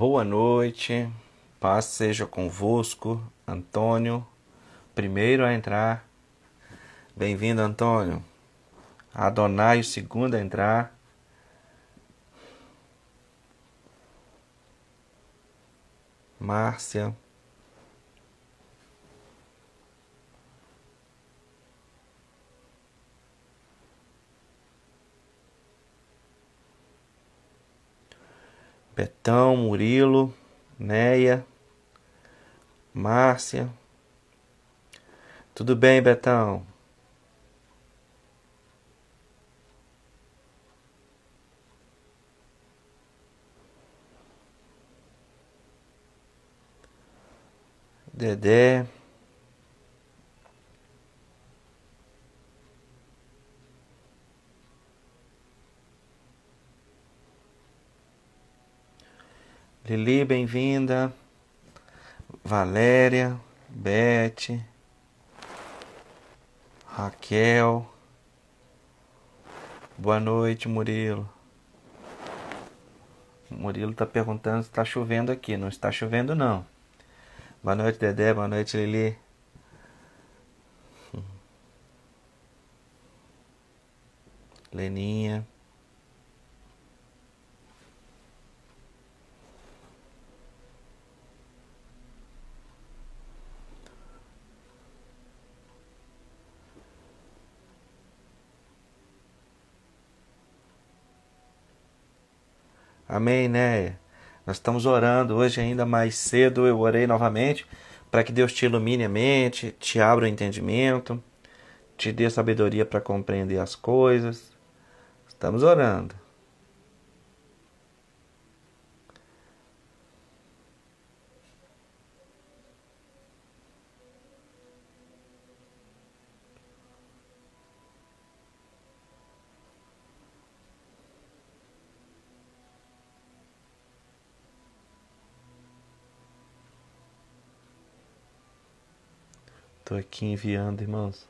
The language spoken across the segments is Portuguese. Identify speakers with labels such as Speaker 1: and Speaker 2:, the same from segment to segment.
Speaker 1: Boa noite, paz seja convosco, Antônio, primeiro a entrar. Bem-vindo, Antônio. Adonai, o segundo a entrar. Márcia. Betão, Murilo, Neia, Márcia. Tudo bem, Betão? Dedé. Lili, bem-vinda. Valéria, Beth, Raquel. Boa noite, Murilo. Murilo está perguntando se está chovendo aqui. Não está chovendo, não. Boa noite, Dedé. Boa noite, Lili. Leninha. Amém, né? Nós estamos orando hoje ainda mais cedo, eu orei novamente para que Deus te ilumine a mente, te abra o entendimento, te dê sabedoria para compreender as coisas. Estamos orando. Estou aqui enviando, irmãos.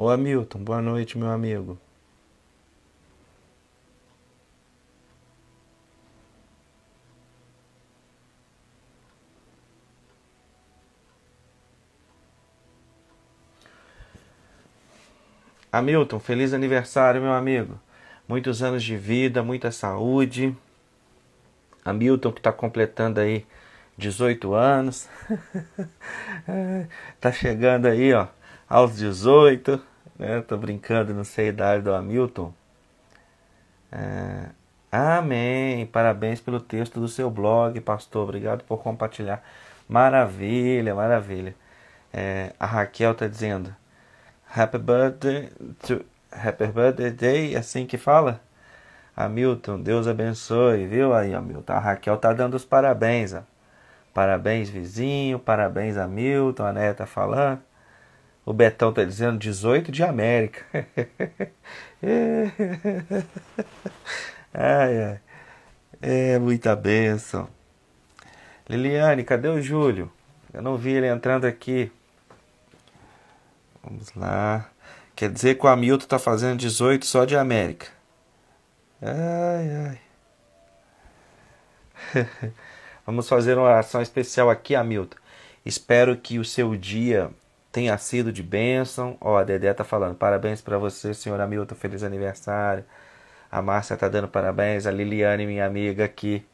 Speaker 1: Ô Hamilton, boa noite, meu amigo. Hamilton, feliz aniversário, meu amigo. Muitos anos de vida, muita saúde. Hamilton que está completando aí 18 anos. tá chegando aí, ó aos 18, né? Tô brincando, não sei a idade do Hamilton. É... Amém. Parabéns pelo texto do seu blog, pastor. Obrigado por compartilhar. Maravilha, maravilha. É, a Raquel tá dizendo: Happy birthday, to, happy birthday day, é assim que fala? Hamilton, Deus abençoe, viu aí, Hamilton? A Raquel tá dando os parabéns. Ó. Parabéns, vizinho, parabéns, Hamilton. A Neta tá falando. O Betão tá dizendo 18 de América. ai, ai. É muita benção. Liliane, cadê o Júlio? Eu não vi ele entrando aqui. Vamos lá. Quer dizer que o Hamilton tá fazendo 18 só de América. Ai, ai. Vamos fazer uma oração especial aqui, Hamilton. Espero que o seu dia tenha sido de bênção. Ó, a Dedé tá falando, parabéns para você, senhor Hamilton feliz aniversário. A Márcia tá dando parabéns, a Liliane, minha amiga aqui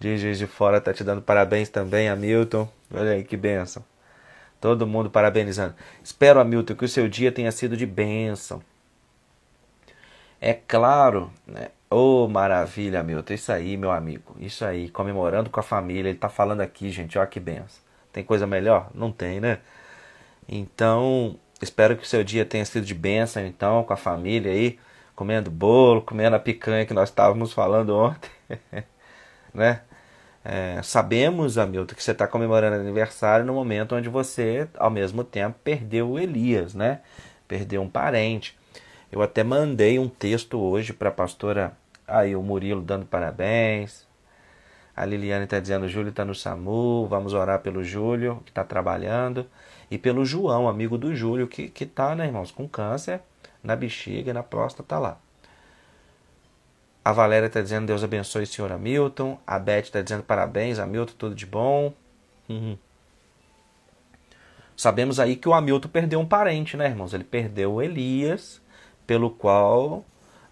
Speaker 1: de Giz de Fora, tá te dando parabéns também, Hamilton. Olha aí que bênção. Todo mundo parabenizando. Espero, Hamilton, que o seu dia tenha sido de bênção. É claro, né? Ô, oh, maravilha, Hamilton. Isso aí, meu amigo. Isso aí, comemorando com a família. Ele tá falando aqui, gente. Ó, que benção. Tem coisa melhor? Não tem, né? Então, espero que o seu dia tenha sido de bênção, então, com a família aí, comendo bolo, comendo a picanha que nós estávamos falando ontem, né? É, sabemos, Hamilton, que você está comemorando aniversário no momento onde você, ao mesmo tempo, perdeu o Elias, né? Perdeu um parente. Eu até mandei um texto hoje para a pastora, aí o Murilo dando parabéns. A Liliane está dizendo: Júlio está no SAMU, vamos orar pelo Júlio, que está trabalhando e pelo João, amigo do Júlio, que, que tá, né, irmãos, com câncer na bexiga e na próstata tá lá. A Valéria tá dizendo Deus abençoe o senhor Hamilton. A Beth tá dizendo parabéns, Hamilton, tudo de bom. Uhum. Sabemos aí que o Hamilton perdeu um parente, né, irmãos? Ele perdeu o Elias, pelo qual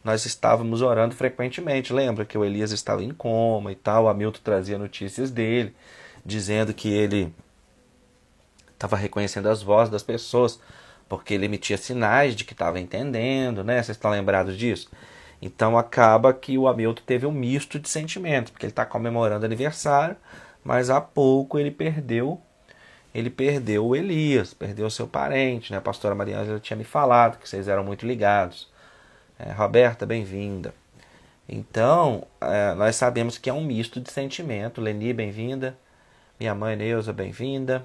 Speaker 1: nós estávamos orando frequentemente. Lembra que o Elias estava em coma e tal, o Hamilton trazia notícias dele, dizendo que ele estava reconhecendo as vozes das pessoas, porque ele emitia sinais de que estava entendendo, né? Vocês estão lembrados disso? Então acaba que o Hamilton teve um misto de sentimentos, porque ele está comemorando aniversário, mas há pouco ele perdeu ele perdeu o Elias, perdeu o seu parente, né? A pastora Maria Ângela tinha me falado que vocês eram muito ligados. É, Roberta, bem-vinda. Então, é, nós sabemos que é um misto de sentimento. Leni, bem-vinda. Minha mãe Neuza, bem-vinda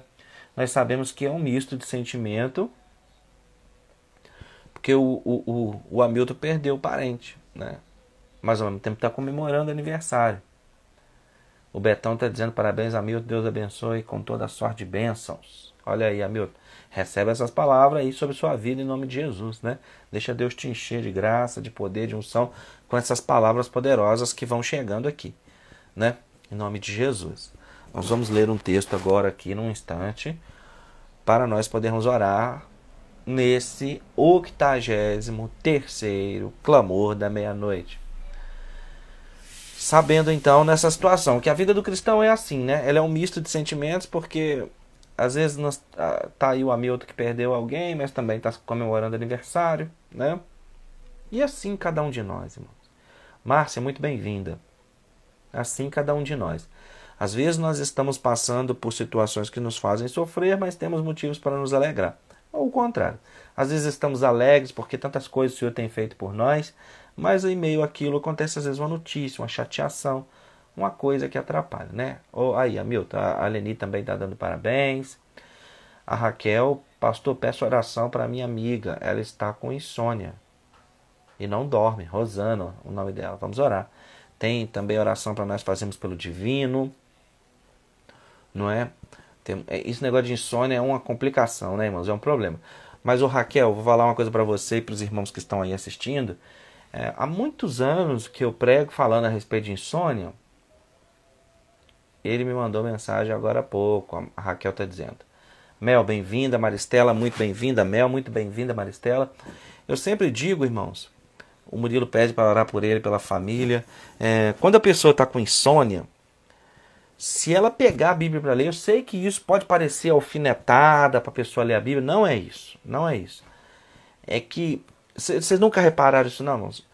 Speaker 1: nós sabemos que é um misto de sentimento, porque o, o, o, o Hamilton perdeu o parente, né? Mas ao mesmo tempo está comemorando aniversário. O Betão está dizendo parabéns, Hamilton, Deus abençoe com toda a sorte de bênçãos. Olha aí, Hamilton, recebe essas palavras aí sobre sua vida em nome de Jesus, né? Deixa Deus te encher de graça, de poder, de unção com essas palavras poderosas que vão chegando aqui, né? Em nome de Jesus. Nós vamos ler um texto agora aqui num instante para nós podermos orar nesse octagésimo terceiro clamor da meia-noite. Sabendo então nessa situação que a vida do cristão é assim, né? Ela é um misto de sentimentos porque às vezes nós, ah, tá aí o amigo que perdeu alguém, mas também está comemorando aniversário, né? E assim cada um de nós, irmãos. Márcia, muito bem-vinda. Assim cada um de nós. Às vezes nós estamos passando por situações que nos fazem sofrer, mas temos motivos para nos alegrar. Ou o contrário. Às vezes estamos alegres porque tantas coisas o Senhor tem feito por nós, mas em meio àquilo acontece às vezes uma notícia, uma chateação, uma coisa que atrapalha, né? Ou oh, aí, Hamilton, a Leni também está dando parabéns. A Raquel, pastor, peço oração para minha amiga. Ela está com insônia e não dorme. Rosana, o nome dela. Vamos orar. Tem também oração para nós fazermos pelo Divino não é? Tem, é, esse negócio de insônia é uma complicação, né, irmãos? É um problema. Mas, o Raquel, vou falar uma coisa para você e para os irmãos que estão aí assistindo. É, há muitos anos que eu prego falando a respeito de insônia. Ele me mandou mensagem agora há pouco, a Raquel está dizendo. Mel, bem-vinda, Maristela, muito bem-vinda. Mel, muito bem-vinda, Maristela. Eu sempre digo, irmãos, o Murilo pede para orar por ele, pela família. É, quando a pessoa está com insônia, se ela pegar a Bíblia para ler, eu sei que isso pode parecer alfinetada para a pessoa ler a Bíblia. Não é isso. Não é isso. É que. Vocês nunca repararam isso, não, irmãos?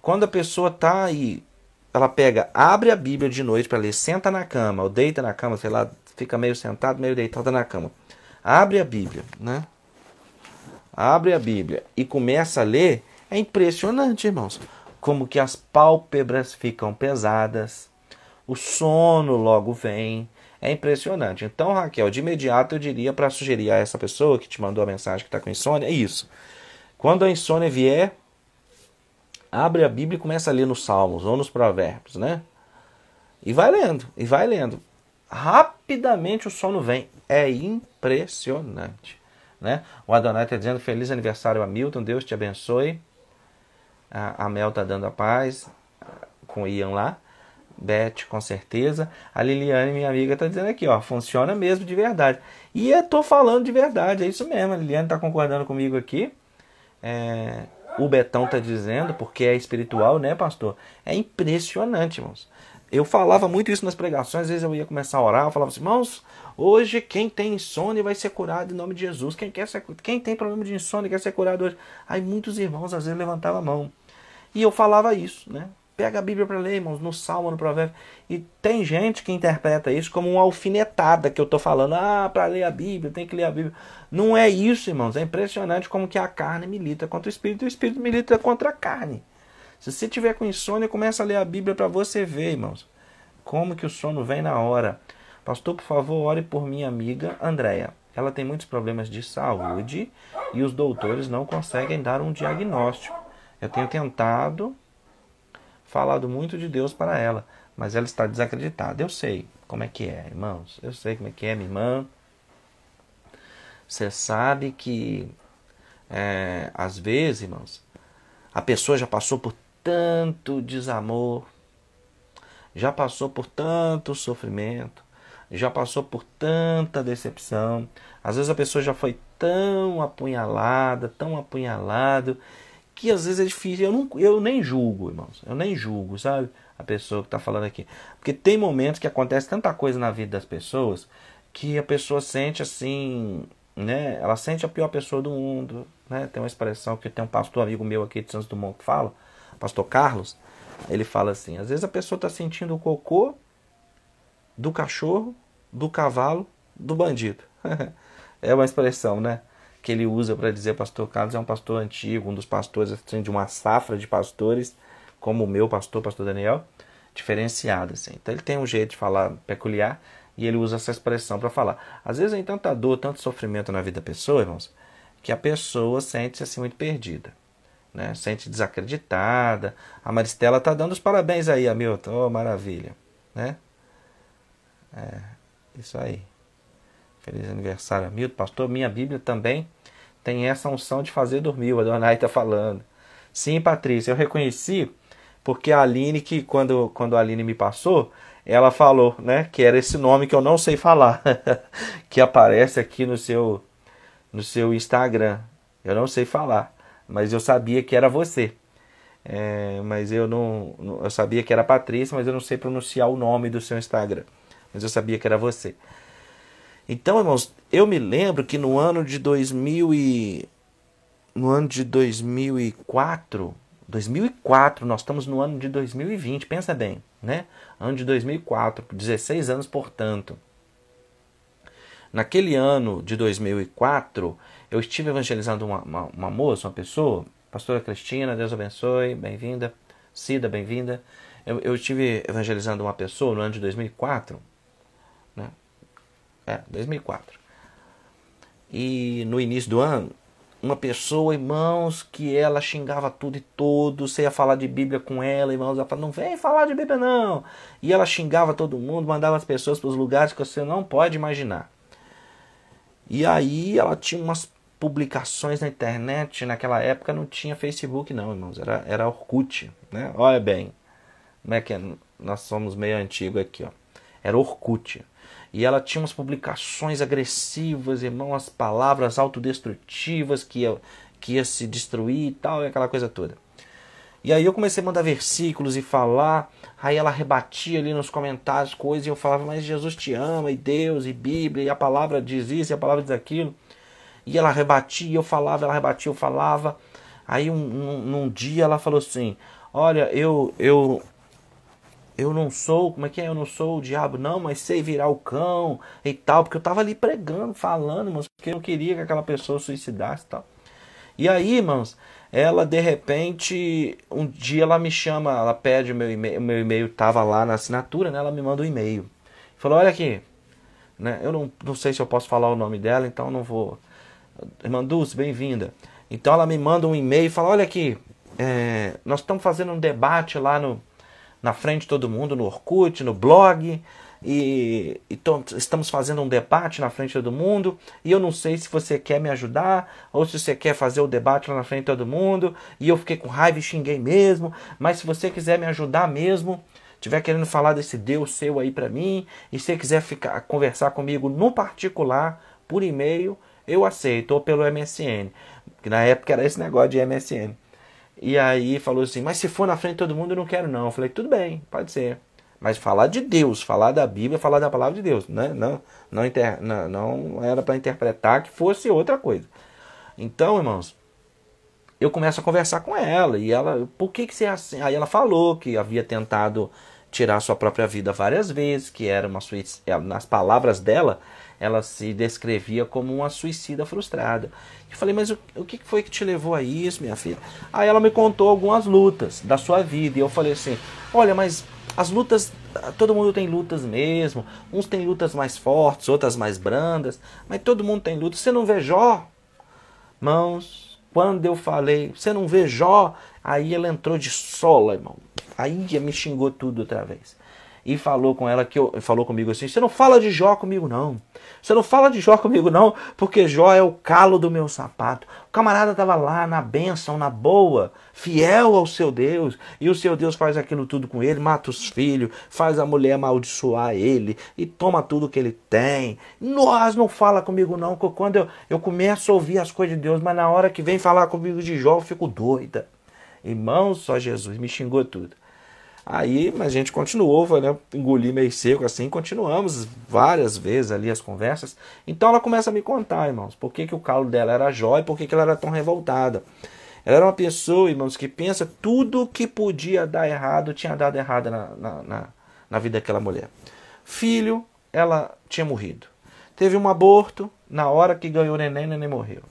Speaker 1: Quando a pessoa tá aí, ela pega, abre a Bíblia de noite para ler, senta na cama, ou deita na cama, sei lá, fica meio sentado, meio deitada na cama. Abre a Bíblia, né? Abre a Bíblia e começa a ler. É impressionante, irmãos, como que as pálpebras ficam pesadas o sono logo vem. É impressionante. Então, Raquel, de imediato eu diria para sugerir a essa pessoa que te mandou a mensagem que está com insônia, é isso. Quando a insônia vier, abre a Bíblia e começa a ler nos Salmos ou nos Provérbios, né? E vai lendo, e vai lendo. Rapidamente o sono vem. É impressionante. Né? O Adonai está dizendo feliz aniversário Hamilton. Deus te abençoe. A, a Mel está dando a paz ah, com o Ian lá. Beth, com certeza. A Liliane, minha amiga, está dizendo aqui, ó, funciona mesmo de verdade. E eu tô falando de verdade, é isso mesmo. A Liliane está concordando comigo aqui. É, o Betão está dizendo, porque é espiritual, né, pastor? É impressionante, irmãos. Eu falava muito isso nas pregações, às vezes eu ia começar a orar, eu falava assim, irmãos, hoje quem tem insônia vai ser curado em nome de Jesus. Quem, quer ser, quem tem problema de insônia quer ser curado hoje. Aí muitos irmãos às vezes levantavam a mão. E eu falava isso, né? Pega a Bíblia para ler, irmãos, no Salmo, no Provérbio. E tem gente que interpreta isso como uma alfinetada que eu estou falando. Ah, para ler a Bíblia, tem que ler a Bíblia. Não é isso, irmãos. É impressionante como que a carne milita contra o Espírito e o Espírito milita contra a carne. Se você tiver com insônia, começa a ler a Bíblia para você ver, irmãos. Como que o sono vem na hora. Pastor, por favor, ore por minha amiga Andréia. Ela tem muitos problemas de saúde e os doutores não conseguem dar um diagnóstico. Eu tenho tentado falado muito de Deus para ela, mas ela está desacreditada. Eu sei como é que é, irmãos. Eu sei como é que é, minha irmã. Você sabe que é, às vezes, irmãos, a pessoa já passou por tanto desamor, já passou por tanto sofrimento, já passou por tanta decepção. Às vezes a pessoa já foi tão apunhalada, tão apunhalado, que às vezes é difícil. Eu, não, eu nem julgo, irmãos. Eu nem julgo, sabe? A pessoa que está falando aqui. Porque tem momentos que acontece tanta coisa na vida das pessoas que a pessoa sente assim, né? Ela sente a pior pessoa do mundo, né? Tem uma expressão que tem um pastor amigo meu aqui de Santos Dumont que fala, pastor Carlos, ele fala assim: às vezes a pessoa está sentindo o cocô do cachorro, do cavalo, do bandido. é uma expressão, né? que ele usa para dizer pastor Carlos é um pastor antigo, um dos pastores assim, de uma safra de pastores, como o meu pastor, pastor Daniel, diferenciado. Assim. Então ele tem um jeito de falar peculiar e ele usa essa expressão para falar. Às vezes tem tanta dor, tanto sofrimento na vida da pessoa, irmãos, que a pessoa sente-se assim muito perdida. Né? Sente desacreditada. A Maristela está dando os parabéns aí, Hamilton. Oh, maravilha. Né? É, isso aí. Feliz aniversário, Hamilton. Pastor, minha Bíblia também tem essa unção de fazer dormir. O Adonai está falando. Sim, Patrícia, eu reconheci porque a Aline, que quando, quando a Aline me passou, ela falou, né, que era esse nome que eu não sei falar, que aparece aqui no seu no seu Instagram. Eu não sei falar, mas eu sabia que era você. É, mas eu não, eu sabia que era Patrícia, mas eu não sei pronunciar o nome do seu Instagram. Mas eu sabia que era você. Então, irmãos, eu me lembro que no ano de 2000 e no ano de 2004, 2004, nós estamos no ano de 2020, pensa bem, né? Ano de 2004, 16 anos, portanto. Naquele ano de 2004, eu estive evangelizando uma, uma, uma moça, uma pessoa, pastora Cristina, Deus abençoe, bem-vinda, Cida, bem-vinda. Eu, eu estive evangelizando uma pessoa no ano de 2004 é, 2004. E no início do ano, uma pessoa, irmãos, que ela xingava tudo e todos, você ia falar de Bíblia com ela, irmãos, ela falava, não vem falar de Bíblia não. E ela xingava todo mundo, mandava as pessoas para os lugares que você não pode imaginar. E aí ela tinha umas publicações na internet, naquela época não tinha Facebook não, irmãos, era, era Orkut, né? Olha bem, como é que é? nós somos meio antigo aqui, ó. Era Orkut. E ela tinha umas publicações agressivas, irmão, as palavras autodestrutivas que ia, que ia se destruir e tal, e aquela coisa toda. E aí eu comecei a mandar versículos e falar, aí ela rebatia ali nos comentários coisas, e eu falava, mas Jesus te ama, e Deus, e Bíblia, e a palavra diz isso, e a palavra diz aquilo. E ela rebatia, eu falava, ela rebatia, eu falava. Aí um, um, num dia ela falou assim, olha, eu, eu eu não sou, como é que é? Eu não sou o diabo, não, mas sei virar o cão e tal, porque eu tava ali pregando, falando, irmãos, porque eu não queria que aquela pessoa suicidasse e tal. E aí, irmãos, ela de repente, um dia ela me chama, ela pede o meu e-mail, meu e-mail tava lá na assinatura, né? Ela me manda o um e-mail. Falou: "Olha aqui, né? Eu não, não sei se eu posso falar o nome dela, então não vou. Irmã Dulce, bem-vinda. Então ela me manda um e-mail e fala: "Olha aqui, é, nós estamos fazendo um debate lá no na frente de todo mundo, no Orkut, no blog, e, e estamos fazendo um debate na frente de todo mundo, e eu não sei se você quer me ajudar, ou se você quer fazer o debate lá na frente de todo mundo, e eu fiquei com raiva e xinguei mesmo, mas se você quiser me ajudar mesmo, tiver querendo falar desse Deus seu aí para mim, e se quiser ficar conversar comigo no particular, por e-mail, eu aceito, ou pelo MSN, que na época era esse negócio de MSN. E aí falou assim: Mas se for na frente de todo mundo, eu não quero, não. Eu falei: Tudo bem, pode ser. Mas falar de Deus, falar da Bíblia, falar da palavra de Deus. Né? Não, não, inter... não, não era para interpretar que fosse outra coisa. Então, irmãos, eu começo a conversar com ela. E ela, por que, que você é assim? Aí ela falou que havia tentado tirar sua própria vida várias vezes, que era uma suíte eh, nas palavras dela, ela se descrevia como uma suicida frustrada. Eu falei, mas o, o que foi que te levou a isso, minha filha? Aí ela me contou algumas lutas da sua vida. E eu falei assim: olha, mas as lutas, todo mundo tem lutas mesmo. Uns tem lutas mais fortes, outras mais brandas. Mas todo mundo tem lutas. Você não vê Jó? Mãos, quando eu falei, você não vê Jó? Aí ela entrou de sola, irmão. Aí me xingou tudo outra vez e falou com ela que eu, falou comigo assim: "Você não fala de Jó comigo não. Você não fala de Jó comigo não, porque Jó é o calo do meu sapato". O camarada estava lá na bênção, na boa, fiel ao seu Deus, e o seu Deus faz aquilo tudo com ele, mata os filhos, faz a mulher amaldiçoar ele e toma tudo que ele tem. Nós não fala comigo não, porque quando eu, eu começo a ouvir as coisas de Deus, mas na hora que vem falar comigo de Jó, eu fico doida. Irmão, só Jesus me xingou tudo. Aí a gente continuou, foi, né, engoli meio seco assim, continuamos várias vezes ali as conversas. Então ela começa a me contar, irmãos, por que, que o calo dela era jóia, e por que, que ela era tão revoltada. Ela era uma pessoa, irmãos, que pensa tudo que podia dar errado tinha dado errado na, na, na, na vida daquela mulher. Filho, ela tinha morrido. Teve um aborto, na hora que ganhou o neném, o neném morreu.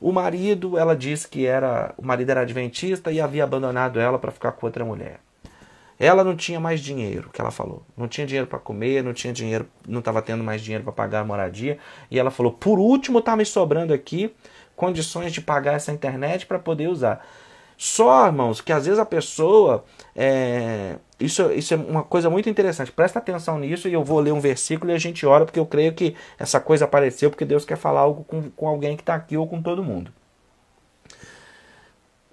Speaker 1: O marido, ela disse que era, o marido era adventista e havia abandonado ela para ficar com outra mulher. Ela não tinha mais dinheiro, que ela falou. Não tinha dinheiro para comer, não tinha dinheiro, não estava tendo mais dinheiro para pagar a moradia. E ela falou: por último, está me sobrando aqui condições de pagar essa internet para poder usar. Só, irmãos, que às vezes a pessoa. É, isso, isso é uma coisa muito interessante. Presta atenção nisso e eu vou ler um versículo e a gente ora, porque eu creio que essa coisa apareceu porque Deus quer falar algo com, com alguém que está aqui ou com todo mundo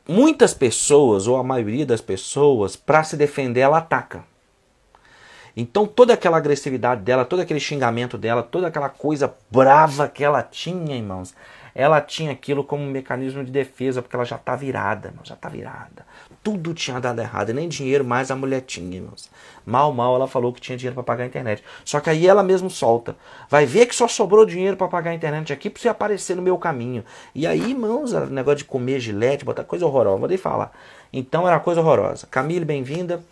Speaker 1: muitas pessoas, ou a maioria das pessoas, para se defender, ela ataca. Então toda aquela agressividade dela, todo aquele xingamento dela, toda aquela coisa brava que ela tinha, irmãos, ela tinha aquilo como um mecanismo de defesa, porque ela já tá virada, já tá virada tudo tinha dado errado. E nem dinheiro mais a mulher tinha, irmãos. Mal, mal ela falou que tinha dinheiro para pagar a internet. Só que aí ela mesmo solta. Vai ver que só sobrou dinheiro para pagar a internet aqui para você aparecer no meu caminho. E aí, irmãos, era negócio de comer gilete, botar coisa horrorosa. Vou nem falar. Então era coisa horrorosa. Camille, bem-vinda.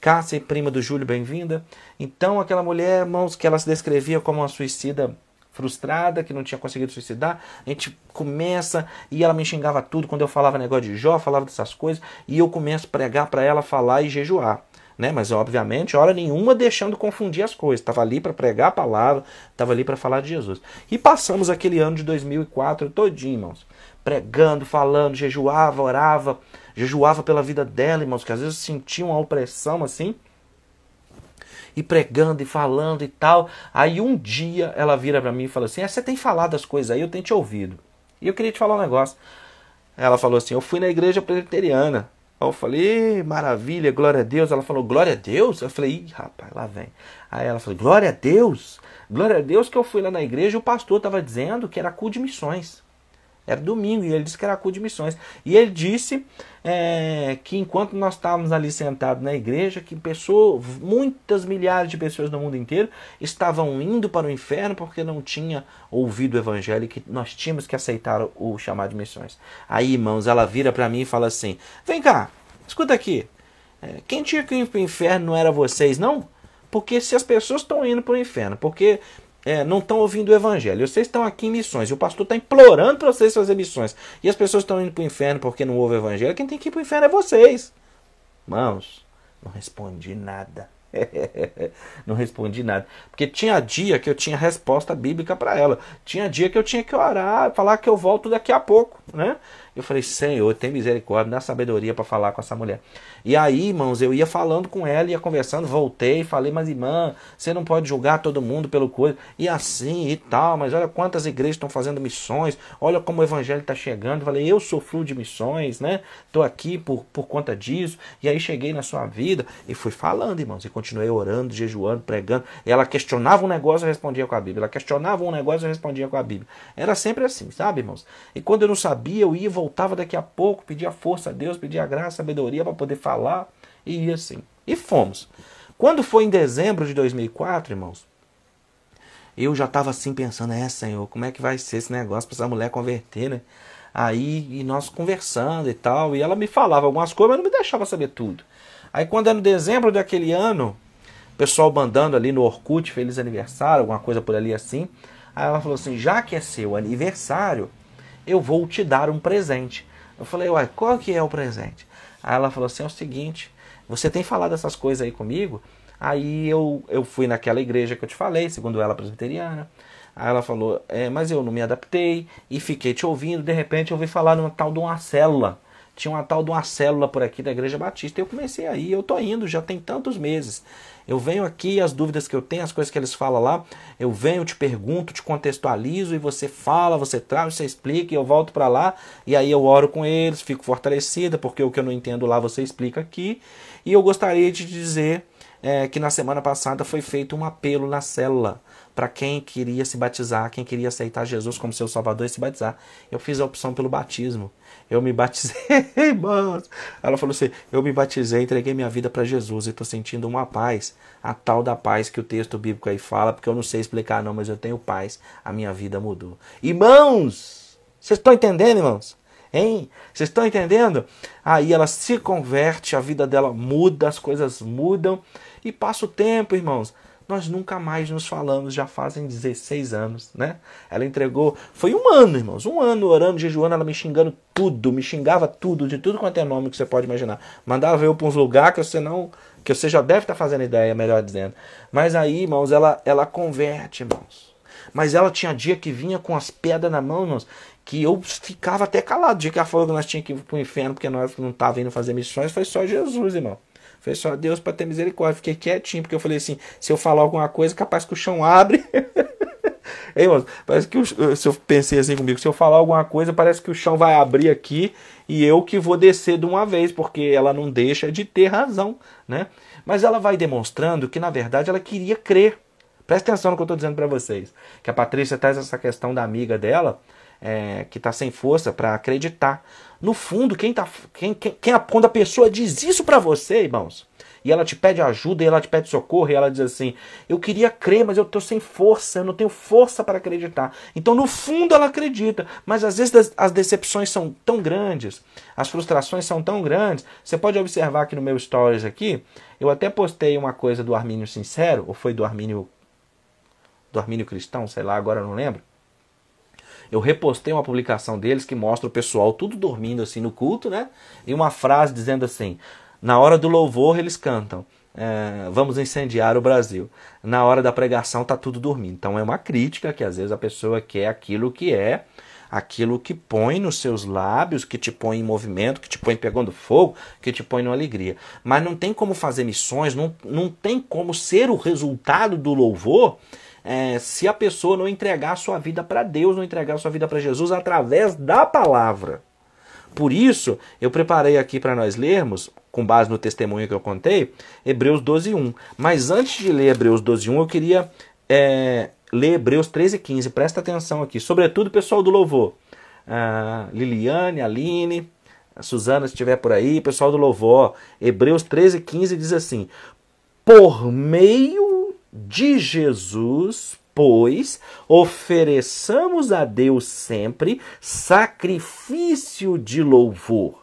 Speaker 1: Cássia, prima do Júlio, bem-vinda. Então aquela mulher, irmãos, que ela se descrevia como uma suicida frustrada, que não tinha conseguido suicidar. A gente começa e ela me xingava tudo quando eu falava negócio de Jó, falava dessas coisas, e eu começo a pregar para ela falar e jejuar. Né? Mas obviamente, hora nenhuma deixando confundir as coisas. Estava ali para pregar a palavra, estava ali para falar de Jesus. E passamos aquele ano de 2004 todinho, irmãos, pregando, falando, jejuava, orava, jejuava pela vida dela, irmãos, que às vezes sentiam uma opressão assim, e pregando e falando e tal. Aí um dia ela vira para mim e fala assim: ah, Você tem falado as coisas aí, eu tenho te ouvido. E eu queria te falar um negócio. Ela falou assim: Eu fui na igreja presbiteriana. Aí eu falei, maravilha, glória a Deus. Ela falou, glória a Deus? Eu falei, Ih, rapaz, lá vem. Aí ela falou, glória a Deus, glória a Deus que eu fui lá na igreja e o pastor estava dizendo que era cu de missões. Era domingo e ele disse que era culto de missões. E ele disse é, que enquanto nós estávamos ali sentados na igreja, que pessoas muitas milhares de pessoas no mundo inteiro estavam indo para o inferno porque não tinha ouvido o evangelho e que nós tínhamos que aceitar o chamado de missões. Aí, irmãos, ela vira para mim e fala assim: Vem cá, escuta aqui. É, quem tinha que ir para o inferno não era vocês, não? Porque se as pessoas estão indo para o inferno, porque é, não estão ouvindo o evangelho. Vocês estão aqui em missões e o pastor está implorando para vocês fazerem missões. E as pessoas estão indo para o inferno porque não ouve o evangelho. Quem tem que ir para o inferno é vocês. Mãos, não respondi nada. não respondi nada. Porque tinha dia que eu tinha resposta bíblica para ela. Tinha dia que eu tinha que orar, falar que eu volto daqui a pouco, né? Eu falei, Senhor, tem misericórdia, dá sabedoria para falar com essa mulher. E aí, irmãos, eu ia falando com ela, ia conversando, voltei, falei, mas irmã, você não pode julgar todo mundo pelo coisa. E assim e tal, mas olha quantas igrejas estão fazendo missões, olha como o evangelho está chegando. falei, eu sou de missões, né? Estou aqui por, por conta disso. E aí cheguei na sua vida e fui falando, irmãos, e continuei orando, jejuando, pregando. Ela questionava um negócio, eu respondia com a Bíblia. Ela questionava um negócio, eu respondia com a Bíblia. Era sempre assim, sabe, irmãos? E quando eu não sabia, eu ia voltar voltava daqui a pouco, pedia força a Deus, pedia graça, sabedoria para poder falar e ia assim. E fomos. Quando foi em dezembro de 2004, irmãos, eu já estava assim pensando, é Senhor, como é que vai ser esse negócio para essa mulher converter, né? Aí, e nós conversando e tal, e ela me falava algumas coisas, mas não me deixava saber tudo. Aí quando era é no dezembro daquele ano, o pessoal mandando ali no Orkut, feliz aniversário, alguma coisa por ali assim, aí ela falou assim, já que é seu aniversário, eu vou te dar um presente. Eu falei, uai, qual que é o presente? Aí ela falou assim, é o seguinte, você tem falado essas coisas aí comigo? Aí eu, eu fui naquela igreja que eu te falei, segundo ela, presbiteriana. Aí ela falou, é, mas eu não me adaptei e fiquei te ouvindo. De repente eu ouvi falar numa tal de uma célula tinha uma tal de uma célula por aqui da Igreja Batista. Eu comecei aí, eu tô indo, já tem tantos meses. Eu venho aqui, as dúvidas que eu tenho, as coisas que eles falam lá, eu venho, te pergunto, te contextualizo e você fala, você traz, você explica e eu volto para lá e aí eu oro com eles, fico fortalecida, porque o que eu não entendo lá você explica aqui. E eu gostaria de dizer é, que na semana passada foi feito um apelo na célula para quem queria se batizar, quem queria aceitar Jesus como seu Salvador e se batizar. Eu fiz a opção pelo batismo. Eu me batizei, mano. Ela falou assim: eu me batizei, entreguei minha vida para Jesus e estou sentindo uma paz, a tal da paz que o texto bíblico aí fala, porque eu não sei explicar não, mas eu tenho paz. A minha vida mudou. Irmãos, vocês estão entendendo, irmãos? Hein? Vocês estão entendendo? Aí ela se converte, a vida dela muda, as coisas mudam e passa o tempo, irmãos. Nós nunca mais nos falamos, já fazem 16 anos, né? Ela entregou, foi um ano, irmãos, um ano orando, jejuando, ela me xingando tudo, me xingava tudo, de tudo quanto é nome que você pode imaginar. Mandava eu para uns lugares que você não, que você já deve estar tá fazendo ideia, melhor dizendo. Mas aí, irmãos, ela, ela converte, irmãos. Mas ela tinha dia que vinha com as pedras na mão, irmãos, que eu ficava até calado. O dia que ela falou que nós tínhamos que ir para o inferno porque nós não estávamos indo fazer missões, foi só Jesus, irmão. Falei só, Deus, para ter misericórdia. Fiquei quietinho, porque eu falei assim: se eu falar alguma coisa, capaz que o chão abre. Parece que eu, se eu pensei assim comigo, se eu falar alguma coisa, parece que o chão vai abrir aqui e eu que vou descer de uma vez, porque ela não deixa de ter razão, né? Mas ela vai demonstrando que na verdade ela queria crer. Presta atenção no que eu estou dizendo para vocês, que a Patrícia traz essa questão da amiga dela é, que está sem força para acreditar. No fundo, quem tá, quem, quem, quem, quando a pessoa diz isso para você, irmãos, e ela te pede ajuda, e ela te pede socorro, e ela diz assim: Eu queria crer, mas eu estou sem força, eu não tenho força para acreditar. Então, no fundo, ela acredita, mas às vezes as decepções são tão grandes, as frustrações são tão grandes. Você pode observar aqui no meu Stories aqui, eu até postei uma coisa do Armínio Sincero, ou foi do Armínio, do Armínio Cristão, sei lá, agora não lembro eu repostei uma publicação deles que mostra o pessoal tudo dormindo assim no culto, né? E uma frase dizendo assim: na hora do louvor eles cantam. É, vamos incendiar o Brasil. Na hora da pregação tá tudo dormindo. Então é uma crítica que às vezes a pessoa quer aquilo que é, aquilo que põe nos seus lábios, que te põe em movimento, que te põe pegando fogo, que te põe numa alegria. Mas não tem como fazer missões, não, não tem como ser o resultado do louvor é, se a pessoa não entregar a sua vida para Deus, não entregar a sua vida para Jesus através da palavra. Por isso, eu preparei aqui para nós lermos, com base no testemunho que eu contei, Hebreus 12.1. Mas antes de ler Hebreus 12.1, eu queria é, ler Hebreus 13.15. Presta atenção aqui. Sobretudo, pessoal do louvor. Ah, Liliane, Aline, a Suzana, se estiver por aí, pessoal do Louvor, Hebreus 13, 15 diz assim: Por meio de Jesus, pois, ofereçamos a Deus sempre sacrifício de louvor,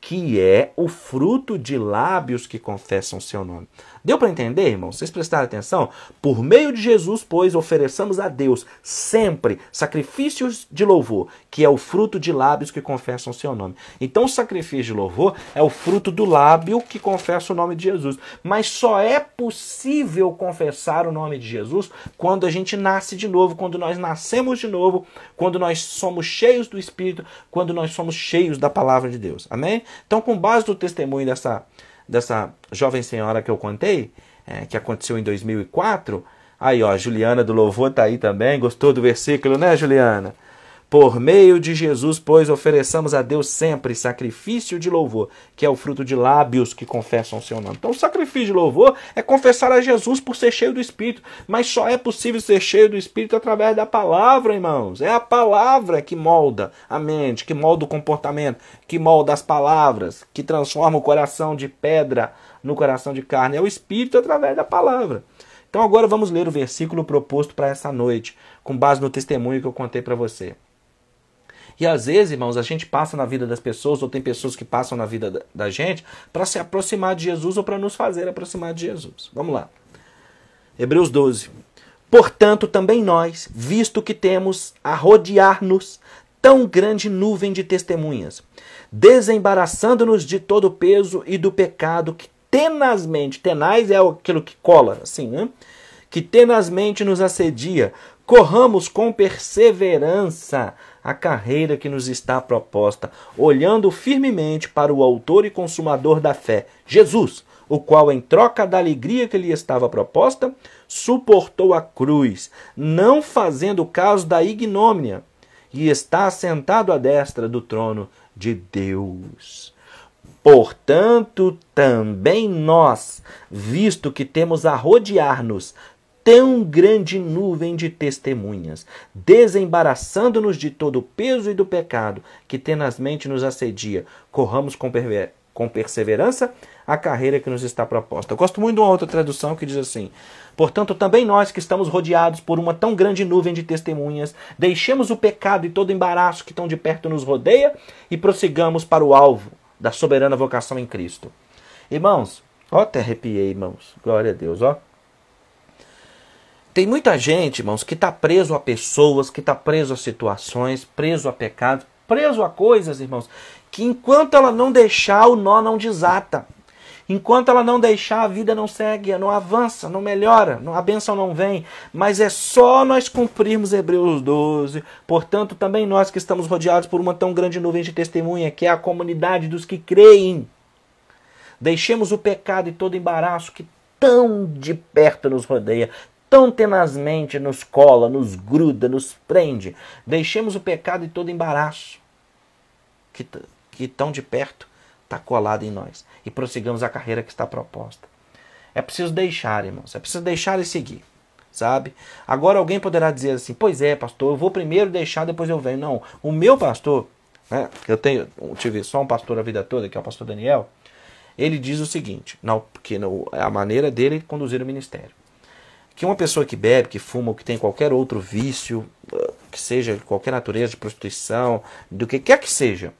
Speaker 1: que é o fruto de lábios que confessam seu nome. Deu para entender, irmão? Vocês prestaram atenção? Por meio de Jesus, pois, ofereçamos a Deus sempre sacrifícios de louvor, que é o fruto de lábios que confessam o seu nome. Então, o sacrifício de louvor é o fruto do lábio que confessa o nome de Jesus. Mas só é possível confessar o nome de Jesus quando a gente nasce de novo, quando nós nascemos de novo, quando nós somos cheios do Espírito, quando nós somos cheios da palavra de Deus. Amém? Então, com base no testemunho dessa dessa jovem senhora que eu contei, é, que aconteceu em 2004. Aí, ó, Juliana do Louvor tá aí também. Gostou do versículo, né, Juliana? Por meio de Jesus, pois, ofereçamos a Deus sempre sacrifício de louvor, que é o fruto de lábios que confessam o seu nome. Então, o sacrifício de louvor é confessar a Jesus por ser cheio do Espírito, mas só é possível ser cheio do Espírito através da palavra, irmãos. É a palavra que molda a mente, que molda o comportamento, que molda as palavras, que transforma o coração de pedra no coração de carne. É o Espírito através da palavra. Então, agora vamos ler o versículo proposto para essa noite, com base no testemunho que eu contei para você. E às vezes, irmãos, a gente passa na vida das pessoas, ou tem pessoas que passam na vida da, gente, para se aproximar de Jesus ou para nos fazer aproximar de Jesus. Vamos lá. Hebreus 12. Portanto, também nós, visto que temos a rodear-nos tão grande nuvem de testemunhas, desembaraçando-nos de todo o peso e do pecado que tenazmente, tenaz é aquilo que cola, assim, né? Que tenazmente nos assedia, corramos com perseverança a carreira que nos está proposta, olhando firmemente para o Autor e Consumador da fé, Jesus, o qual, em troca da alegria que lhe estava proposta, suportou a cruz, não fazendo caso da ignômia, e está sentado à destra do trono de Deus. Portanto, também nós, visto que temos a rodear-nos tão grande nuvem de testemunhas, desembaraçando-nos de todo o peso e do pecado que tenazmente nos assedia, corramos com, com perseverança a carreira que nos está proposta. Eu gosto muito de uma outra tradução que diz assim: Portanto, também nós que estamos rodeados por uma tão grande nuvem de testemunhas, deixemos o pecado e todo embaraço que tão de perto nos rodeia e prossigamos para o alvo da soberana vocação em Cristo. Irmãos, ó, até arrepiei, irmãos. Glória a Deus, ó. Tem muita gente, irmãos, que está preso a pessoas, que está preso a situações, preso a pecados, preso a coisas, irmãos, que enquanto ela não deixar, o nó não desata. Enquanto ela não deixar, a vida não segue, não avança, não melhora, a bênção não vem. Mas é só nós cumprirmos Hebreus 12. Portanto, também nós que estamos rodeados por uma tão grande nuvem de testemunha, que é a comunidade dos que creem. Deixemos o pecado e todo embaraço que tão de perto nos rodeia, tão tenazmente nos cola, nos gruda, nos prende. Deixemos o pecado e todo embaraço que, que tão de perto está colado em nós e prossigamos a carreira que está proposta. É preciso deixar, irmãos, é preciso deixar e seguir, sabe? Agora alguém poderá dizer assim: pois é, pastor, eu vou primeiro deixar, depois eu venho. Não, o meu pastor, né, eu tenho, eu tive só um pastor a vida toda, que é o pastor Daniel, ele diz o seguinte, não, porque não, a maneira dele é conduzir o ministério que uma pessoa que bebe, que fuma ou que tem qualquer outro vício, que seja de qualquer natureza, de prostituição, do que quer que seja,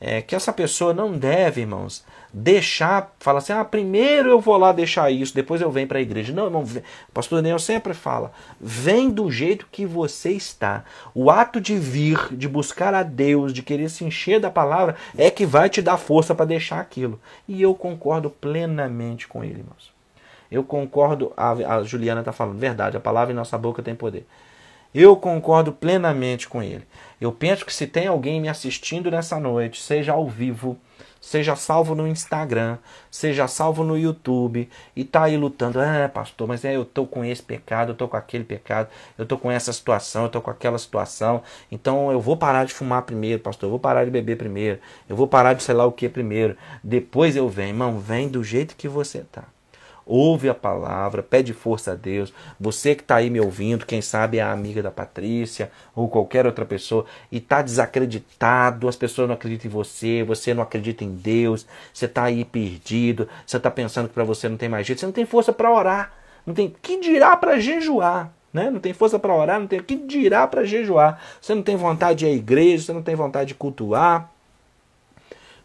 Speaker 1: é que essa pessoa não deve, irmãos, deixar, falar assim, ah, primeiro eu vou lá deixar isso, depois eu venho para a igreja. Não, irmão, o pastor Daniel sempre fala, vem do jeito que você está. O ato de vir, de buscar a Deus, de querer se encher da palavra, é que vai te dar força para deixar aquilo. E eu concordo plenamente com ele, irmãos. Eu concordo, a, a Juliana está falando verdade, a palavra em nossa boca tem poder. Eu concordo plenamente com ele. Eu penso que se tem alguém me assistindo nessa noite, seja ao vivo, seja salvo no Instagram, seja salvo no YouTube e tá aí lutando, ah, pastor, mas é, eu tô com esse pecado, eu tô com aquele pecado, eu tô com essa situação, eu tô com aquela situação, então eu vou parar de fumar primeiro, pastor, eu vou parar de beber primeiro, eu vou parar de sei lá o que primeiro, depois eu venho, irmão, vem do jeito que você tá. Ouve a palavra, pede força a Deus. Você que está aí me ouvindo, quem sabe é a amiga da Patrícia ou qualquer outra pessoa, e está desacreditado, as pessoas não acreditam em você, você não acredita em Deus, você está aí perdido, você está pensando que para você não tem mais jeito, você não tem força para orar, não tem que dirá para jejuar. Né? Não tem força para orar, não tem o que dirá para jejuar. Você não tem vontade de ir à igreja, você não tem vontade de cultuar,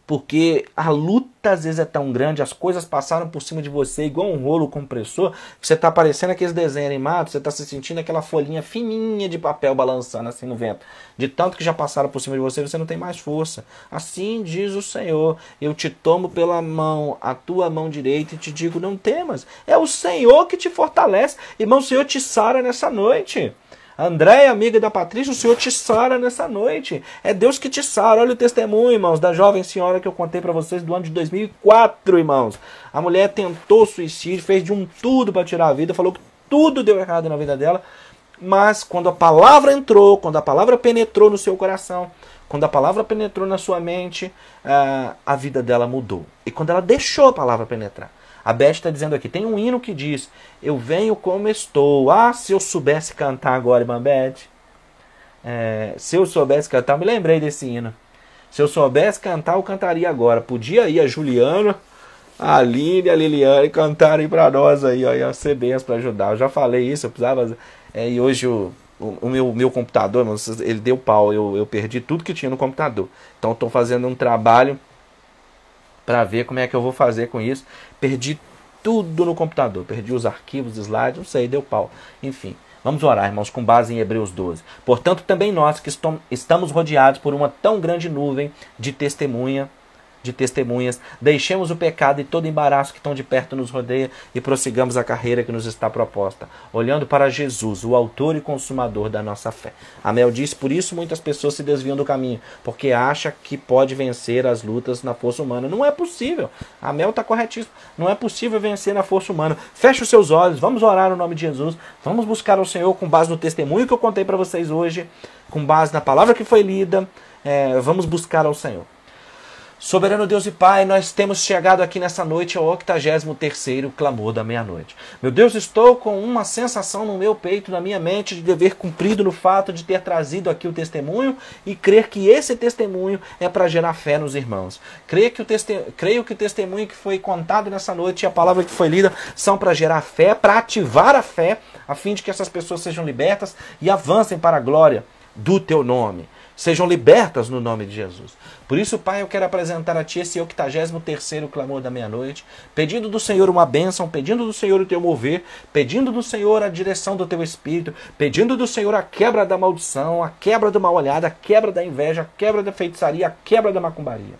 Speaker 1: porque a luta às vezes é tão grande, as coisas passaram por cima de você igual um rolo compressor, você está parecendo aqueles desenhos animados, você está se sentindo aquela folhinha fininha de papel balançando assim no vento. De tanto que já passaram por cima de você, você não tem mais força. Assim diz o Senhor: Eu te tomo pela mão, a tua mão direita, e te digo: Não temas. É o Senhor que te fortalece. Irmão, o Senhor te sara nessa noite. Andréia, amiga da Patrícia, o Senhor te sara nessa noite. É Deus que te sara. Olha o testemunho, irmãos, da jovem senhora que eu contei para vocês do ano de 2004, irmãos. A mulher tentou suicídio, fez de um tudo para tirar a vida, falou que tudo deu errado na vida dela. Mas quando a palavra entrou, quando a palavra penetrou no seu coração, quando a palavra penetrou na sua mente, ah, a vida dela mudou. E quando ela deixou a palavra penetrar, a Beth está dizendo aqui: tem um hino que diz, Eu venho como estou. Ah, se eu soubesse cantar agora, irmã Beth. É, se eu soubesse cantar, eu me lembrei desse hino. Se eu soubesse cantar, eu cantaria agora. Podia ir a Juliana, a Aline, a Liliane cantarem para nós aí, ó, ia ser benção para ajudar. Eu já falei isso, eu precisava. É, e hoje o, o, o meu, meu computador, ele deu pau, eu, eu perdi tudo que tinha no computador. Então estou fazendo um trabalho para ver como é que eu vou fazer com isso. Perdi tudo no computador, perdi os arquivos, slides, não sei, deu pau. Enfim, vamos orar, irmãos, com base em Hebreus 12. Portanto, também nós que estamos rodeados por uma tão grande nuvem de testemunha de testemunhas, deixemos o pecado e todo embaraço que tão de perto nos rodeia e prossigamos a carreira que nos está proposta, olhando para Jesus, o autor e consumador da nossa fé. Amel diz: por isso muitas pessoas se desviam do caminho, porque acha que pode vencer as lutas na força humana. Não é possível. Amel está corretíssimo Não é possível vencer na força humana. Feche os seus olhos, vamos orar no nome de Jesus, vamos buscar ao Senhor com base no testemunho que eu contei para vocês hoje, com base na palavra que foi lida. É, vamos buscar ao Senhor. Soberano Deus e Pai, nós temos chegado aqui nessa noite ao 83º clamor da meia-noite. Meu Deus, estou com uma sensação no meu peito, na minha mente, de dever cumprido no fato de ter trazido aqui o testemunho e crer que esse testemunho é para gerar fé nos irmãos. Creio que, o teste... Creio que o testemunho que foi contado nessa noite e a palavra que foi lida são para gerar fé, para ativar a fé, a fim de que essas pessoas sejam libertas e avancem para a glória do teu nome sejam libertas no nome de Jesus. Por isso, Pai, eu quero apresentar a Ti esse 83 clamor da meia-noite, pedindo do Senhor uma bênção, pedindo do Senhor o Teu mover, pedindo do Senhor a direção do Teu Espírito, pedindo do Senhor a quebra da maldição, a quebra do mal-olhada, a quebra da inveja, a quebra da feitiçaria, a quebra da macumbaria.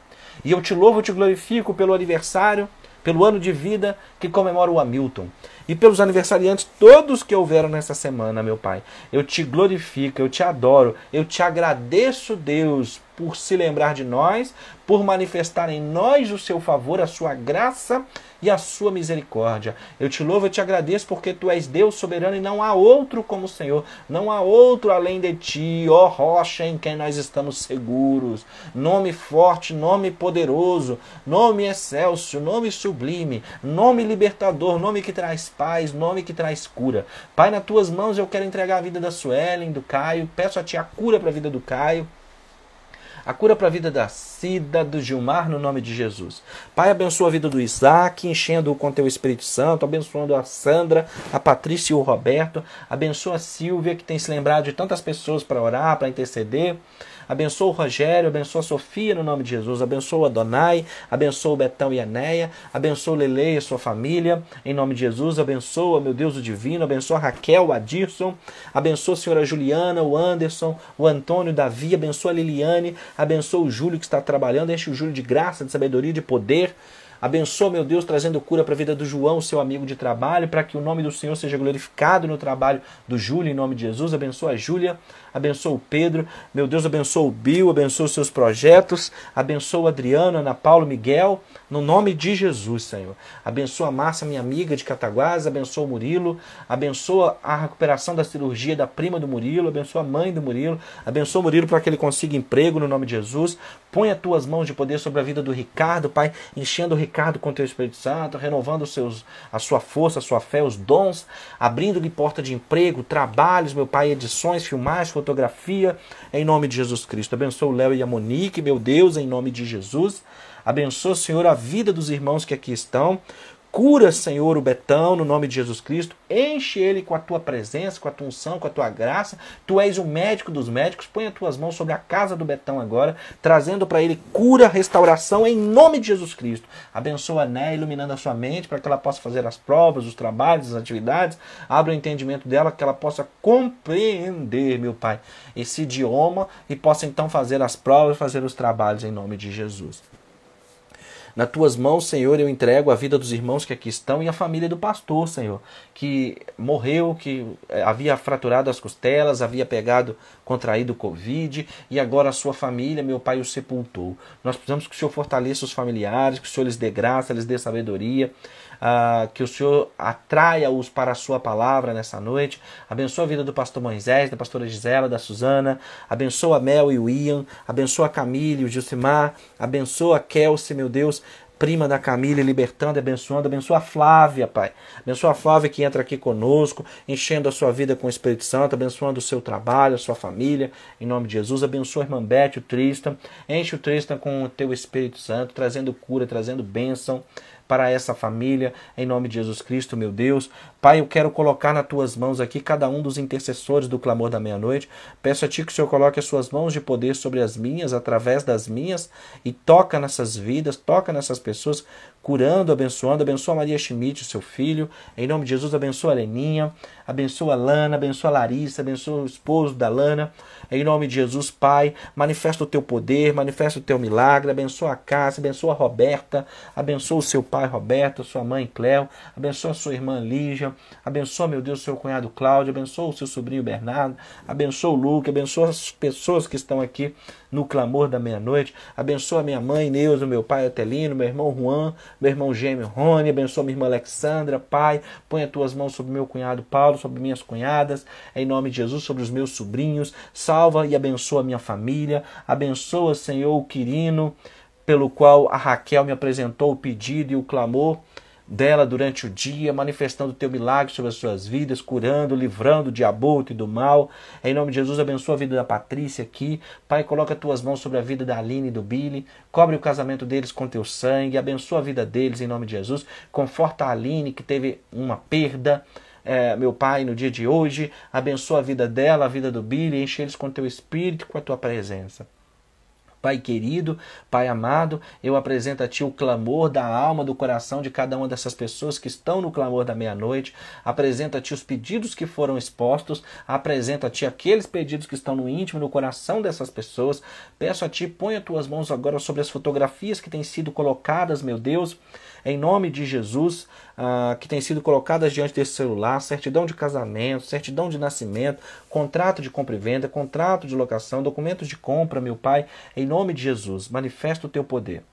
Speaker 1: E eu te louvo, te glorifico pelo aniversário, pelo ano de vida que comemora o Hamilton e pelos aniversariantes todos que houveram nessa semana, meu Pai. Eu te glorifico, eu te adoro, eu te agradeço, Deus, por se lembrar de nós, por manifestar em nós o seu favor, a sua graça e a sua misericórdia. Eu te louvo e te agradeço porque tu és Deus soberano e não há outro como o Senhor, não há outro além de ti, ó rocha em quem nós estamos seguros. Nome forte, nome poderoso, nome excelso, nome sublime, nome libertador, nome que traz paz, nome que traz cura. Pai, nas tuas mãos eu quero entregar a vida da Suelen, do Caio, peço a ti a cura para a vida do Caio. A cura para a vida da Cida, do Gilmar, no nome de Jesus. Pai, abençoa a vida do Isaac, enchendo-o com teu Espírito Santo, abençoando a Sandra, a Patrícia e o Roberto. Abençoa a Silvia, que tem se lembrado de tantas pessoas para orar, para interceder. Abençoa o Rogério, abençoa a Sofia no nome de Jesus. Abençoa a Donai, abençoa o Betão e a Neia, abençoa o Lele e a sua família. Em nome de Jesus, abençoa, meu Deus, o divino. Abençoa a Raquel, o Adirson. Abençoa a senhora Juliana, o Anderson, o Antônio, o Davi. Abençoa a Liliane. Abençoa o Júlio que está trabalhando. Enche o Júlio de graça, de sabedoria, de poder. Abençoa, meu Deus, trazendo cura para a vida do João, seu amigo de trabalho, para que o nome do Senhor seja glorificado no trabalho do Júlio, em nome de Jesus. Abençoa a Júlia, abençoa o Pedro, meu Deus, abençoa o Bill, abençoa os seus projetos, abençoa o Adriano, Ana Paula, Miguel, no nome de Jesus, Senhor. Abençoa a Márcia, minha amiga de Cataguás, abençoa o Murilo, abençoa a recuperação da cirurgia da prima do Murilo, abençoa a mãe do Murilo, abençoa o Murilo para que ele consiga emprego no nome de Jesus. Põe as tuas mãos de poder sobre a vida do Ricardo, Pai, enchendo o Ricardo comunicado com o teu Espírito Santo, renovando seus, a sua força, a sua fé, os dons, abrindo-lhe porta de emprego, trabalhos, meu Pai, edições, filmagens, fotografia, em nome de Jesus Cristo. Abençoa o Léo e a Monique, meu Deus, em nome de Jesus. Abençoa, Senhor, a vida dos irmãos que aqui estão. Cura, Senhor, o Betão, no nome de Jesus Cristo. Enche ele com a tua presença, com a tua unção, com a tua graça. Tu és o médico dos médicos. Põe as tuas mãos sobre a casa do Betão agora, trazendo para ele cura, restauração, em nome de Jesus Cristo. Abençoa Né, iluminando a sua mente, para que ela possa fazer as provas, os trabalhos, as atividades. Abra o entendimento dela, que ela possa compreender, meu Pai, esse idioma e possa então fazer as provas, fazer os trabalhos, em nome de Jesus. Nas tuas mãos, Senhor, eu entrego a vida dos irmãos que aqui estão e a família do pastor, Senhor, que morreu, que eh, havia fraturado as costelas, havia pegado, contraído Covid e agora a sua família, meu Pai, o sepultou. Nós precisamos que o Senhor fortaleça os familiares, que o Senhor lhes dê graça, lhes dê sabedoria ah, que o Senhor atraia-os para a sua palavra nessa noite. Abençoa a vida do pastor Moisés, da pastora Gisela, da Suzana. Abençoa a Mel e o Ian. Abençoa a Camille, o Gilcimar. Abençoa a Kelsey, meu Deus prima da Camila, libertando, abençoando, abençoa a Flávia, Pai. Abençoa a Flávia que entra aqui conosco, enchendo a sua vida com o Espírito Santo, abençoando o seu trabalho, a sua família, em nome de Jesus. Abençoa a irmã Beth, o Tristan, enche o Tristan com o teu Espírito Santo, trazendo cura, trazendo bênção, para essa família, em nome de Jesus Cristo, meu Deus. Pai, eu quero colocar nas tuas mãos aqui cada um dos intercessores do clamor da meia-noite. Peço a ti que o Senhor coloque as suas mãos de poder sobre as minhas, através das minhas, e toca nessas vidas, toca nessas pessoas, curando, abençoando. Abençoa Maria Schmidt, seu filho. Em nome de Jesus, abençoa a Leninha, abençoa a Lana, abençoa a Larissa, abençoa o esposo da Lana. Em nome de Jesus, Pai, manifesta o teu poder, manifesta o teu milagre, abençoa a casa, abençoa a Roberta, abençoa o seu pai pai Roberto, sua mãe Cléo, abençoa sua irmã Lígia, abençoa, meu Deus, seu cunhado Cláudio, abençoa o seu sobrinho Bernardo, abençoa o Luke, abençoa as pessoas que estão aqui no clamor da meia-noite, abençoa minha mãe Neuza, meu pai Otelino, meu irmão Juan, meu irmão gêmeo Rony, abençoa minha irmã Alexandra, pai, põe as tuas mãos sobre meu cunhado Paulo, sobre minhas cunhadas, em nome de Jesus, sobre os meus sobrinhos, salva e abençoa minha família, abençoa, Senhor, o Quirino, pelo qual a Raquel me apresentou o pedido e o clamor dela durante o dia, manifestando o teu milagre sobre as suas vidas, curando, livrando de aborto e do mal. Em nome de Jesus, abençoa a vida da Patrícia aqui. Pai, coloca tuas mãos sobre a vida da Aline e do Billy. Cobre o casamento deles com teu sangue. Abençoa a vida deles em nome de Jesus. Conforta a Aline que teve uma perda. É, meu Pai, no dia de hoje, abençoa a vida dela, a vida do Billy, enche eles com teu espírito, com a tua presença. Pai querido, Pai amado, eu apresento a Ti o clamor da alma, do coração de cada uma dessas pessoas que estão no clamor da meia-noite. Apresento a Ti os pedidos que foram expostos. Apresento a Ti aqueles pedidos que estão no íntimo, no coração dessas pessoas. Peço a Ti, ponha Tuas mãos agora sobre as fotografias que têm sido colocadas, meu Deus em nome de Jesus, ah, que têm sido colocadas diante desse celular, certidão de casamento, certidão de nascimento, contrato de compra e venda, contrato de locação, documentos de compra, meu Pai, em nome de Jesus, manifesta o teu poder.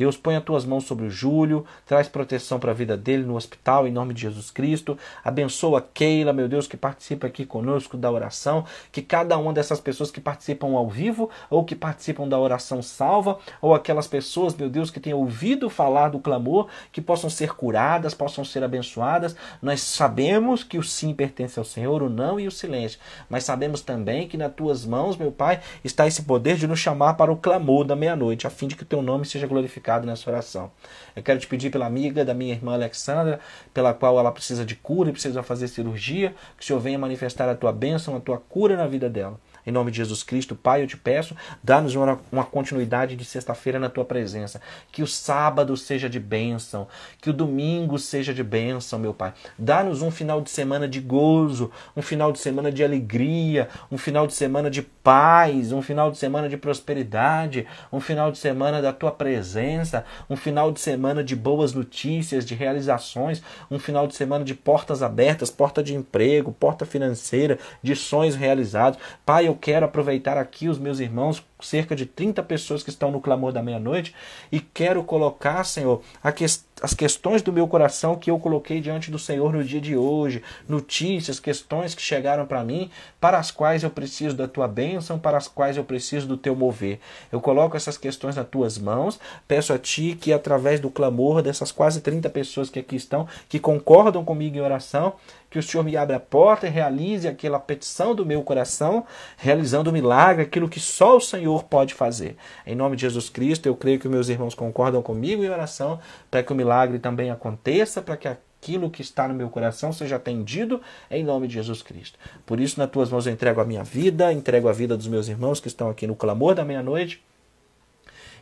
Speaker 1: Deus, põe as tuas mãos sobre o Júlio, traz proteção para a vida dele no hospital, em nome de Jesus Cristo. Abençoa Keila, meu Deus, que participa aqui conosco da oração. Que cada uma dessas pessoas que participam ao vivo, ou que participam da oração salva, ou aquelas pessoas, meu Deus, que têm ouvido falar do clamor, que possam ser curadas, possam ser abençoadas. Nós sabemos que o sim pertence ao Senhor, o não e o silêncio, mas sabemos também que nas tuas mãos, meu Pai, está esse poder de nos chamar para o clamor da meia-noite, a fim de que o teu nome seja glorificado glorificado nessa oração. Eu quero te pedir pela amiga da minha irmã Alexandra, pela qual ela precisa de cura e precisa fazer cirurgia, que o Senhor venha manifestar a tua bênção, a tua cura na vida dela. Em nome de Jesus Cristo, Pai, eu te peço, dá-nos uma, uma continuidade de sexta-feira na tua presença. Que o sábado seja de bênção, que o domingo seja de bênção, meu Pai. Dá-nos um final de semana de gozo, um final de semana de alegria, um final de semana de paz, um final de semana de prosperidade, um final de semana da tua presença, um final de semana de boas notícias, de realizações, um final de semana de portas abertas, porta de emprego, porta financeira, de sonhos realizados. Pai, eu quero aproveitar aqui os meus irmãos cerca de 30 pessoas que estão no clamor da meia-noite e quero colocar, Senhor, que, as questões do meu coração que eu coloquei diante do Senhor no dia de hoje, notícias, questões que chegaram para mim, para as quais eu preciso da tua bênção, para as quais eu preciso do teu mover. Eu coloco essas questões nas tuas mãos, peço a ti que através do clamor dessas quase 30 pessoas que aqui estão, que concordam comigo em oração, que o Senhor me abra a porta e realize aquela petição do meu coração, realizando o milagre, aquilo que só o Senhor Senhor pode fazer. Em nome de Jesus Cristo, eu creio que meus irmãos concordam comigo em oração para que o milagre também aconteça, para que a aquilo que está no meu coração seja atendido em nome de Jesus Cristo. Por isso, nas tuas mãos eu entrego a minha vida, entrego a vida dos meus irmãos que estão aqui no clamor da meia-noite.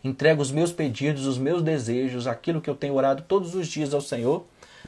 Speaker 1: Entrego os meus pedidos, os meus desejos, aquilo que eu tenho orado todos os dias ao Senhor,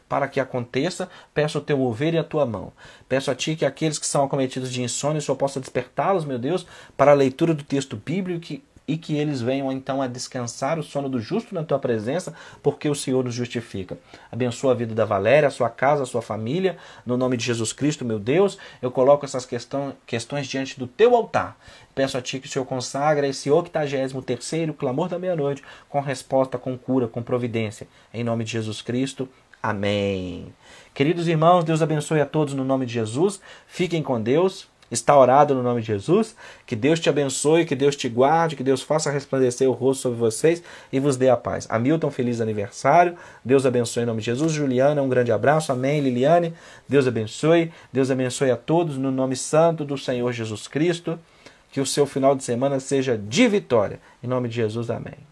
Speaker 1: para que aconteça, peço o teu ouvir e a tua mão. Peço a ti que aqueles que são acometidos de insônia, o Senhor possa despertá-los, meu Deus, para a leitura do texto bíblico que, e que eles venham então a descansar o sono do justo na tua presença, porque o Senhor nos justifica. Abençoa a vida da Valéria, a sua casa, a sua família, no nome de Jesus Cristo, meu Deus. Eu coloco essas questão, questões diante do teu altar. Peço a ti que o Senhor consagre esse 83 clamor da meia-noite, com resposta, com cura, com providência. Em nome de Jesus Cristo. Amém. Queridos irmãos, Deus abençoe a todos no nome de Jesus. Fiquem com Deus. Está orado no nome de Jesus. Que Deus te abençoe, que Deus te guarde, que Deus faça resplandecer o rosto sobre vocês e vos dê a paz. Hamilton, feliz aniversário. Deus abençoe em nome de Jesus. Juliana, um grande abraço. Amém, Liliane. Deus abençoe. Deus abençoe a todos no nome santo do Senhor Jesus Cristo. Que o seu final de semana seja de vitória. Em nome de Jesus, amém.